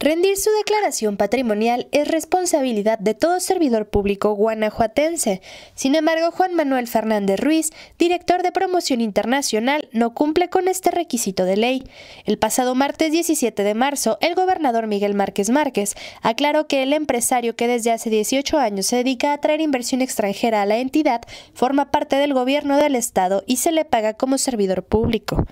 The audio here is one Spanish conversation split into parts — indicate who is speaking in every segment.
Speaker 1: Rendir su declaración patrimonial es responsabilidad de todo servidor público guanajuatense. Sin embargo, Juan Manuel Fernández Ruiz, director de promoción internacional, no cumple con este requisito de ley. El pasado martes 17 de marzo, el gobernador Miguel Márquez Márquez aclaró que el empresario que desde hace 18 años se dedica a traer inversión extranjera a la entidad forma parte del gobierno del estado y se le paga como servidor público.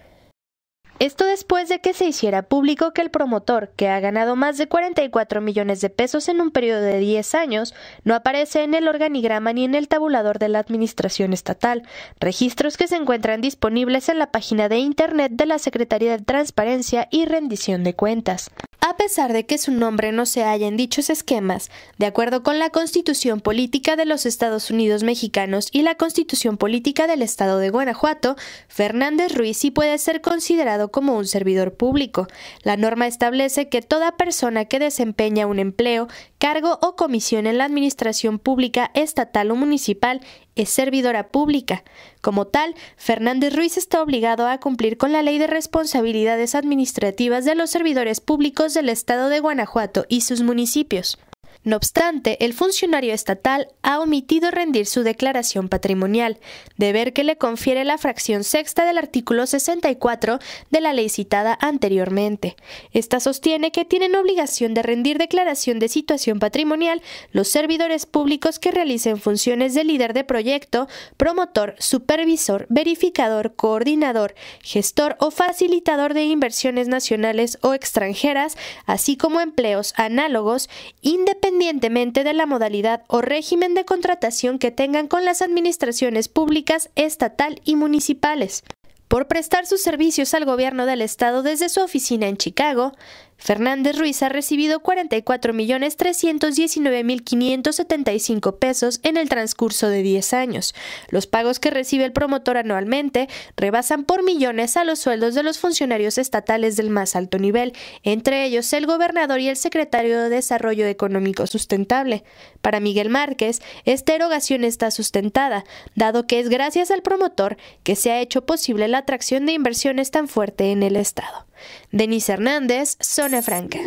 Speaker 1: Esto después de que se hiciera público que el promotor, que ha ganado más de 44 millones de pesos en un periodo de 10 años, no aparece en el organigrama ni en el tabulador de la Administración Estatal, registros que se encuentran disponibles en la página de Internet de la Secretaría de Transparencia y Rendición de Cuentas. A pesar de que su nombre no se halla en dichos esquemas, de acuerdo con la Constitución Política de los Estados Unidos Mexicanos y la Constitución Política del Estado de Guanajuato, Fernández Ruiz sí puede ser considerado como un servidor público. La norma establece que toda persona que desempeña un empleo, cargo o comisión en la administración pública estatal o municipal es servidora pública. Como tal, Fernández Ruiz está obligado a cumplir con la Ley de Responsabilidades Administrativas de los Servidores Públicos del Estado de Guanajuato y sus municipios. No obstante, el funcionario estatal ha omitido rendir su declaración patrimonial, deber que le confiere la fracción sexta del artículo 64 de la ley citada anteriormente. Esta sostiene que tienen obligación de rendir declaración de situación patrimonial los servidores públicos que realicen funciones de líder de proyecto, promotor, supervisor, verificador, coordinador, gestor o facilitador de inversiones nacionales o extranjeras, así como empleos análogos, independientes independientemente de la modalidad o régimen de contratación que tengan con las administraciones públicas, estatal y municipales. Por prestar sus servicios al gobierno del estado desde su oficina en Chicago, Fernández Ruiz ha recibido 44.319.575 pesos en el transcurso de 10 años. Los pagos que recibe el promotor anualmente rebasan por millones a los sueldos de los funcionarios estatales del más alto nivel, entre ellos el gobernador y el secretario de Desarrollo Económico Sustentable. Para Miguel Márquez, esta erogación está sustentada, dado que es gracias al promotor que se ha hecho posible la atracción de inversiones tan fuerte en el Estado. Denise Hernández, Zona Franca.